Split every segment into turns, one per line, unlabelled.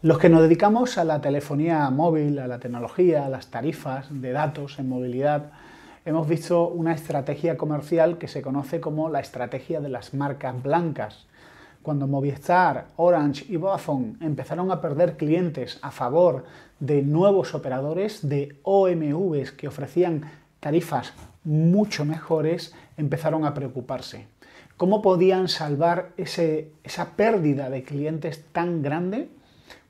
Los que nos dedicamos a la telefonía móvil, a la tecnología, a las tarifas de datos en movilidad, hemos visto una estrategia comercial que se conoce como la estrategia de las marcas blancas. Cuando Movistar, Orange y Vodafone empezaron a perder clientes a favor de nuevos operadores de OMVs que ofrecían tarifas mucho mejores, empezaron a preocuparse. ¿Cómo podían salvar esa pérdida de clientes tan grande?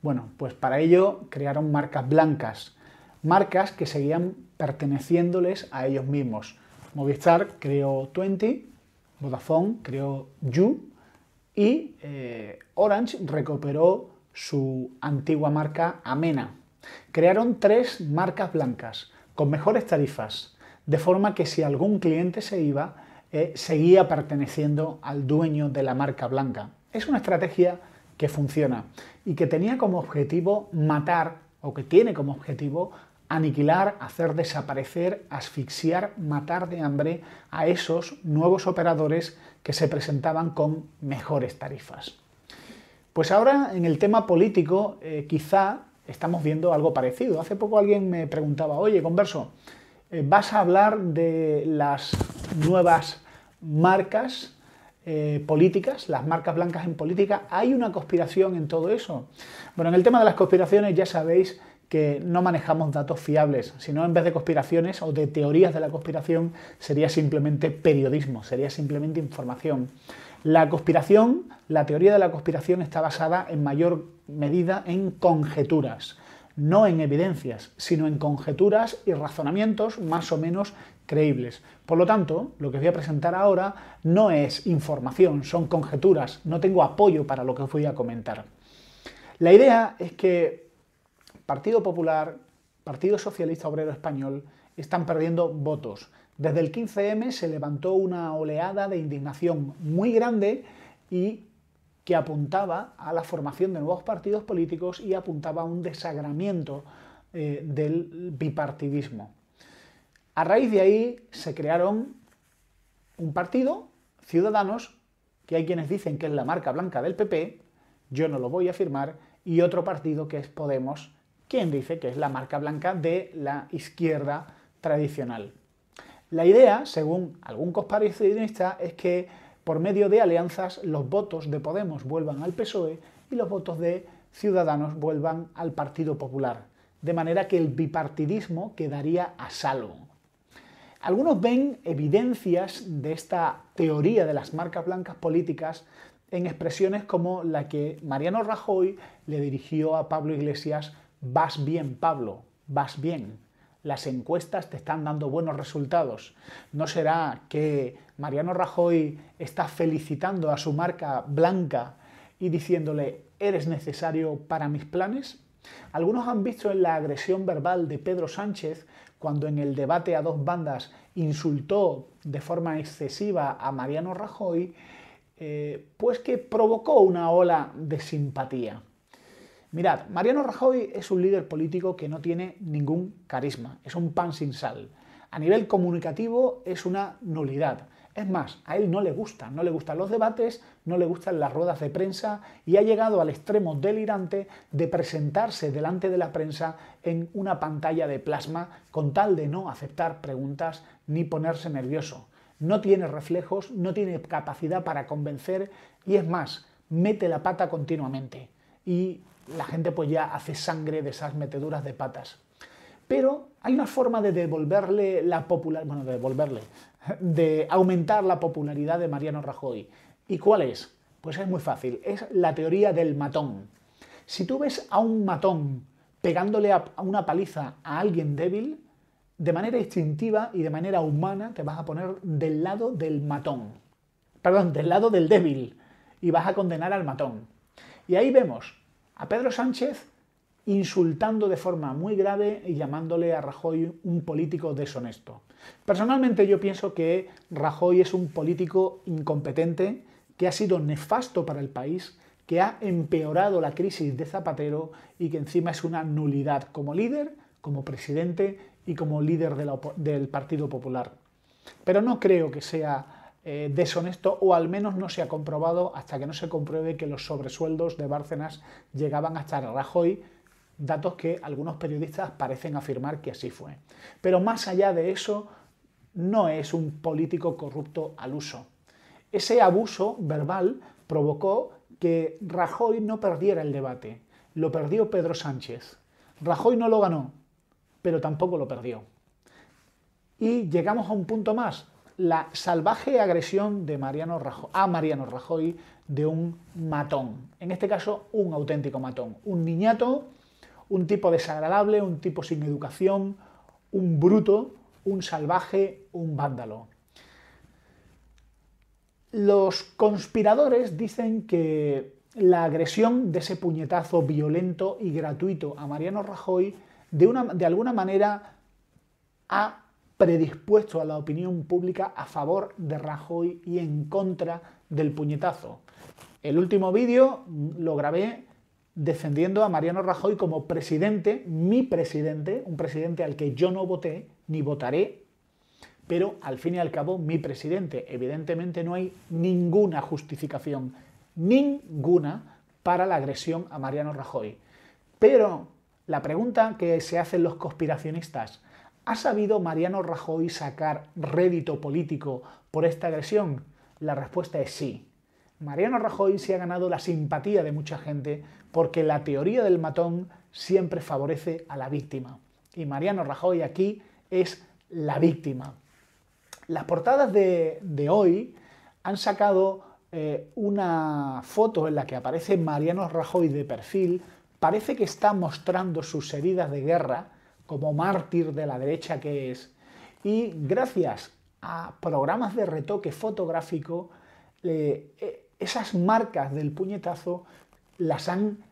Bueno, pues para ello crearon marcas blancas, marcas que seguían perteneciéndoles a ellos mismos. Movistar creó 20, Vodafone creó You y eh, Orange recuperó su antigua marca Amena. Crearon tres marcas blancas con mejores tarifas, de forma que si algún cliente se iba, eh, seguía perteneciendo al dueño de la marca blanca. Es una estrategia que funciona y que tenía como objetivo matar, o que tiene como objetivo aniquilar, hacer desaparecer, asfixiar, matar de hambre a esos nuevos operadores que se presentaban con mejores tarifas. Pues ahora en el tema político eh, quizá estamos viendo algo parecido. Hace poco alguien me preguntaba, oye, converso, eh, ¿vas a hablar de las nuevas marcas eh, políticas, las marcas blancas en política, ¿hay una conspiración en todo eso? Bueno, en el tema de las conspiraciones ya sabéis que no manejamos datos fiables, sino en vez de conspiraciones o de teorías de la conspiración sería simplemente periodismo, sería simplemente información. La conspiración, la teoría de la conspiración está basada en mayor medida en conjeturas no en evidencias, sino en conjeturas y razonamientos más o menos creíbles. Por lo tanto, lo que voy a presentar ahora no es información, son conjeturas, no tengo apoyo para lo que os voy a comentar. La idea es que Partido Popular, Partido Socialista Obrero Español están perdiendo votos. Desde el 15M se levantó una oleada de indignación muy grande y que apuntaba a la formación de nuevos partidos políticos y apuntaba a un desagramiento eh, del bipartidismo. A raíz de ahí se crearon un partido, Ciudadanos, que hay quienes dicen que es la marca blanca del PP, yo no lo voy a afirmar, y otro partido que es Podemos, quien dice que es la marca blanca de la izquierda tradicional. La idea, según algún ciudadanista, es que por medio de alianzas los votos de Podemos vuelvan al PSOE y los votos de Ciudadanos vuelvan al Partido Popular, de manera que el bipartidismo quedaría a salvo. Algunos ven evidencias de esta teoría de las marcas blancas políticas en expresiones como la que Mariano Rajoy le dirigió a Pablo Iglesias, vas bien Pablo, vas bien las encuestas te están dando buenos resultados. ¿No será que Mariano Rajoy está felicitando a su marca blanca y diciéndole, eres necesario para mis planes? Algunos han visto en la agresión verbal de Pedro Sánchez cuando en el debate a dos bandas insultó de forma excesiva a Mariano Rajoy, eh, pues que provocó una ola de simpatía. Mirad, Mariano Rajoy es un líder político que no tiene ningún carisma, es un pan sin sal. A nivel comunicativo es una nulidad. Es más, a él no le gusta, no le gustan los debates, no le gustan las ruedas de prensa y ha llegado al extremo delirante de presentarse delante de la prensa en una pantalla de plasma con tal de no aceptar preguntas ni ponerse nervioso. No tiene reflejos, no tiene capacidad para convencer y es más, mete la pata continuamente. Y la gente pues ya hace sangre de esas meteduras de patas. Pero hay una forma de devolverle la popular, bueno, de devolverle, de aumentar la popularidad de Mariano Rajoy. ¿Y cuál es? Pues es muy fácil, es la teoría del matón. Si tú ves a un matón pegándole a una paliza a alguien débil, de manera instintiva y de manera humana te vas a poner del lado del matón. Perdón, del lado del débil y vas a condenar al matón. Y ahí vemos a Pedro Sánchez insultando de forma muy grave y llamándole a Rajoy un político deshonesto. Personalmente yo pienso que Rajoy es un político incompetente, que ha sido nefasto para el país, que ha empeorado la crisis de Zapatero y que encima es una nulidad como líder, como presidente y como líder del Partido Popular. Pero no creo que sea eh, deshonesto o al menos no se ha comprobado hasta que no se compruebe que los sobresueldos de Bárcenas llegaban a a Rajoy, datos que algunos periodistas parecen afirmar que así fue. Pero más allá de eso, no es un político corrupto al uso. Ese abuso verbal provocó que Rajoy no perdiera el debate. Lo perdió Pedro Sánchez. Rajoy no lo ganó, pero tampoco lo perdió. Y llegamos a un punto más la salvaje agresión de Mariano Rajoy, a Mariano Rajoy de un matón. En este caso, un auténtico matón. Un niñato, un tipo desagradable, un tipo sin educación, un bruto, un salvaje, un vándalo. Los conspiradores dicen que la agresión de ese puñetazo violento y gratuito a Mariano Rajoy de, una, de alguna manera ha predispuesto a la opinión pública a favor de Rajoy y en contra del puñetazo. El último vídeo lo grabé defendiendo a Mariano Rajoy como presidente, mi presidente, un presidente al que yo no voté ni votaré, pero al fin y al cabo mi presidente. Evidentemente no hay ninguna justificación, ninguna, para la agresión a Mariano Rajoy. Pero la pregunta que se hacen los conspiracionistas, ¿Ha sabido Mariano Rajoy sacar rédito político por esta agresión? La respuesta es sí. Mariano Rajoy se ha ganado la simpatía de mucha gente porque la teoría del matón siempre favorece a la víctima. Y Mariano Rajoy aquí es la víctima. Las portadas de, hoy han sacado eh, una foto en la que aparece Mariano Rajoy de perfil. Parece que está mostrando sus heridas de guerra como mártir de la derecha que es. Y gracias a programas de retoque fotográfico, e, esas marcas del puñetazo las han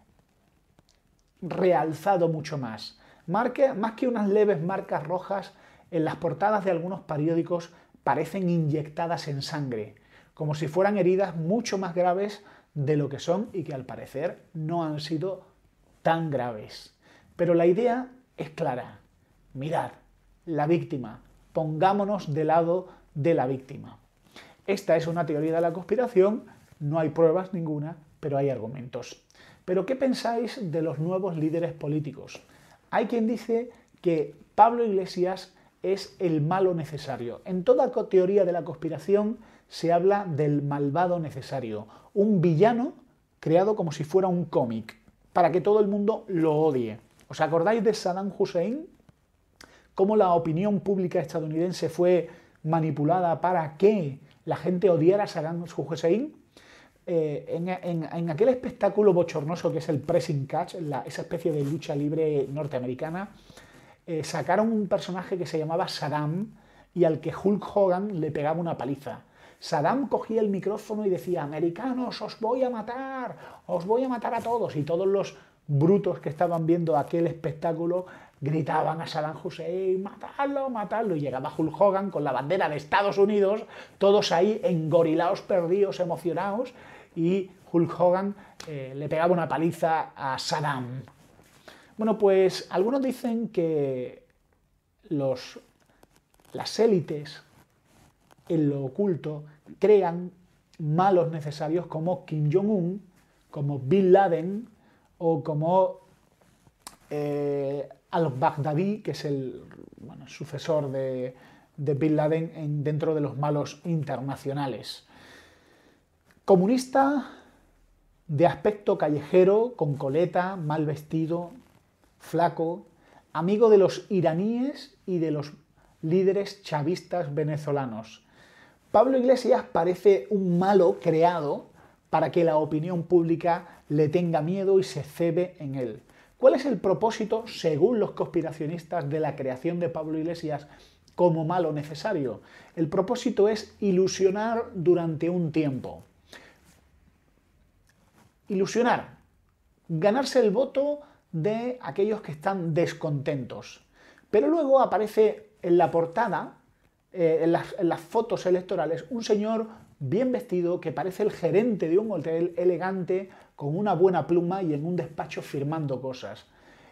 realzado mucho más. más que unas leves marcas rojas, en las portadas de algunos periódicos parecen inyectadas en sangre, como si fueran heridas mucho más graves de lo que son y que al parecer no han sido tan graves. Pero la idea es clara. Mirad, la víctima. Pongámonos del lado de la víctima. Esta es una teoría de la conspiración, no hay pruebas ninguna, pero hay argumentos. Pero ¿qué pensáis de los nuevos líderes políticos? Hay quien dice que Pablo Iglesias es el malo necesario. En toda teoría de la conspiración se habla del malvado necesario, un villano creado como si fuera un cómic, para que todo el mundo lo odie. ¿Os acordáis de Saddam Hussein? ¿Cómo la opinión pública estadounidense fue manipulada para que la gente odiara a Saddam Hussein? Eh, en, aquel espectáculo bochornoso que es el pressing catch, esa especie de lucha libre norteamericana, eh, sacaron un personaje que se llamaba Saddam y al que Hulk Hogan le pegaba una paliza. Saddam cogía el micrófono y decía, americanos, os voy a matar, os voy a matar a todos. Y todos los brutos que estaban viendo aquel espectáculo gritaban a Saddam Hussein, matadlo, matadlo. Y llegaba Hulk Hogan con la bandera de Estados Unidos, todos ahí engorilados, perdidos, emocionados, y Hulk Hogan eh, le pegaba una paliza a Saddam. Bueno, pues algunos dicen que los, las élites en lo oculto crean malos necesarios como Kim Jong-un, como Bin Laden, o como eh, al-Baghdadi, que es el sucesor de, de, Bin Laden dentro de los malos internacionales. Comunista de aspecto callejero, con coleta, mal vestido, flaco, amigo de los iraníes y de los líderes chavistas venezolanos. Pablo Iglesias parece un malo creado para que la opinión pública le tenga miedo y se cebe en él. ¿Cuál es el propósito, según los conspiracionistas, de la creación de Pablo Iglesias como malo necesario? El propósito es ilusionar durante un tiempo. Ilusionar. Ganarse el voto de aquellos que están descontentos. Pero luego aparece en la portada, eh, en las fotos electorales, un señor bien vestido, que parece el gerente de un hotel elegante, con una buena pluma y en un despacho firmando cosas.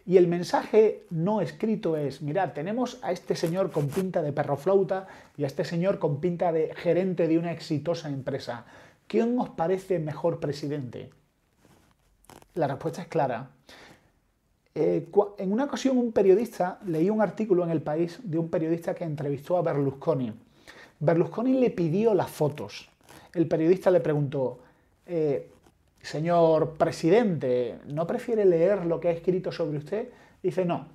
Y el mensaje no escrito es, mirad, tenemos a este señor con pinta de perro flauta y a este señor con pinta de gerente de una exitosa empresa. ¿Quién os parece mejor presidente? La respuesta es clara. Eh, en una ocasión un periodista, leí un artículo en El País de un periodista que entrevistó a Berlusconi. Berlusconi le pidió las fotos el periodista le preguntó, eh, señor presidente, ¿no prefiere leer lo que ha escrito sobre usted? Dice, no,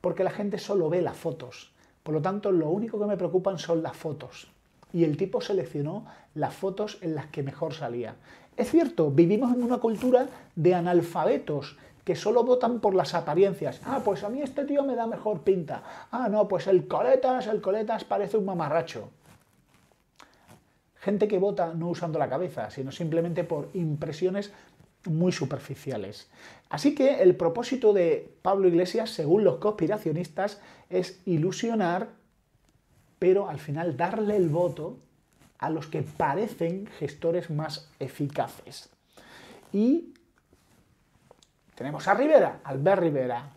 porque la gente solo ve las fotos. Por lo tanto, lo único que me preocupan son las fotos. Y el tipo seleccionó las fotos en las que mejor salía. Es cierto, vivimos en una cultura de analfabetos que solo votan por las apariencias. Ah, pues a mí este tío me da mejor pinta. Ah, no, pues el coletas, el coletas parece un mamarracho gente que vota no usando la cabeza, sino simplemente por impresiones muy superficiales. Así que el propósito de Pablo Iglesias, según los conspiracionistas, es ilusionar, pero al final darle el voto a los que parecen gestores más eficaces. Y tenemos a Rivera, Albert Rivera,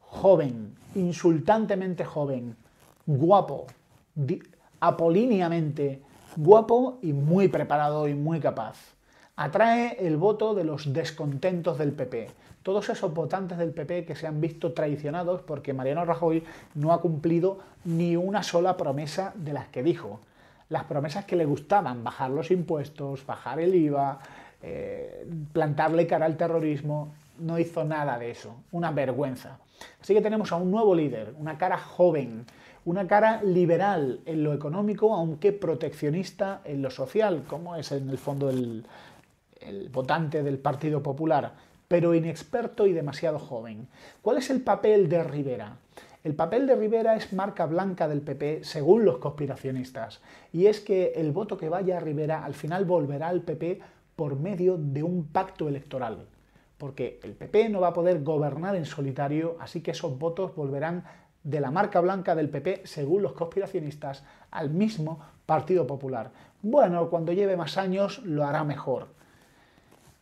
joven, insultantemente joven, guapo, apolíneamente guapo y muy preparado y muy capaz. Atrae el voto de los descontentos del PP. Todos esos votantes del PP que se han visto traicionados porque Mariano Rajoy no ha cumplido ni una sola promesa de las que dijo. Las promesas que le gustaban, bajar los impuestos, bajar el IVA, eh, plantarle cara al terrorismo, no hizo nada de eso. Una vergüenza. Así que tenemos a un nuevo líder, una cara joven, una cara liberal en lo económico, aunque proteccionista en lo social, como es en el fondo el, votante del Partido Popular, pero inexperto y demasiado joven. ¿Cuál es el papel de Rivera? El papel de Rivera es marca blanca del PP según los conspiracionistas, y es que el voto que vaya a Rivera al final volverá al PP por medio de un pacto electoral porque el PP no va a poder gobernar en solitario, así que esos votos volverán de la marca blanca del PP, según los conspiracionistas, al mismo Partido Popular. Bueno, cuando lleve más años lo hará mejor.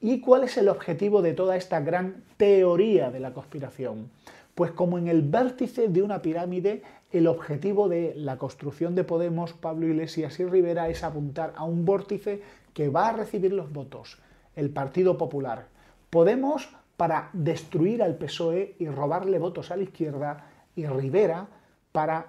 ¿Y cuál es el objetivo de toda esta gran teoría de la conspiración? Pues como en el vértice de una pirámide, el objetivo de la construcción de Podemos, Pablo Iglesias y Rivera es apuntar a un vórtice que va a recibir los votos, el Partido Popular. Podemos para destruir al PSOE y robarle votos a la izquierda y Rivera para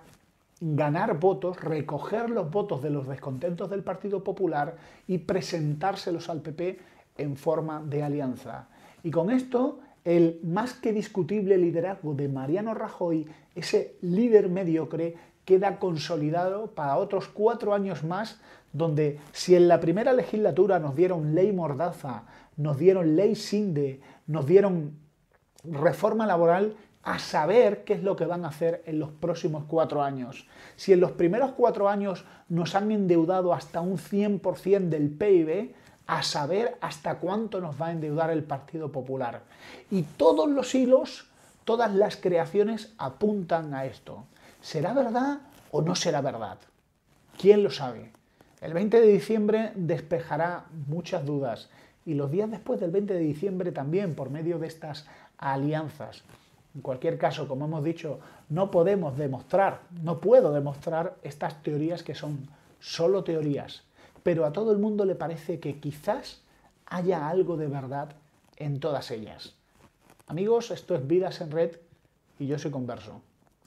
ganar votos, recoger los votos de los descontentos del Partido Popular y presentárselos al PP en forma de alianza. Y con esto, el más que discutible liderazgo de Mariano Rajoy, ese líder mediocre, queda consolidado para otros cuatro años más, donde si en la primera legislatura nos dieron ley mordaza, nos dieron ley sinde, nos dieron reforma laboral, a saber qué es lo que van a hacer en los próximos cuatro años. Si en los primeros cuatro años nos han endeudado hasta un 100% del PIB, a saber hasta cuánto nos va a endeudar el Partido Popular. Y todos los hilos, todas las creaciones apuntan a esto. ¿Será verdad o no será verdad? ¿Quién lo sabe? El 20 de diciembre despejará muchas dudas y los días después del 20 de diciembre también por medio de estas alianzas. En cualquier caso, como hemos dicho, no podemos demostrar, no puedo demostrar estas teorías que son solo teorías, pero a todo el mundo le parece que quizás haya algo de verdad en todas ellas. Amigos, esto es Vidas en Red y yo soy Converso.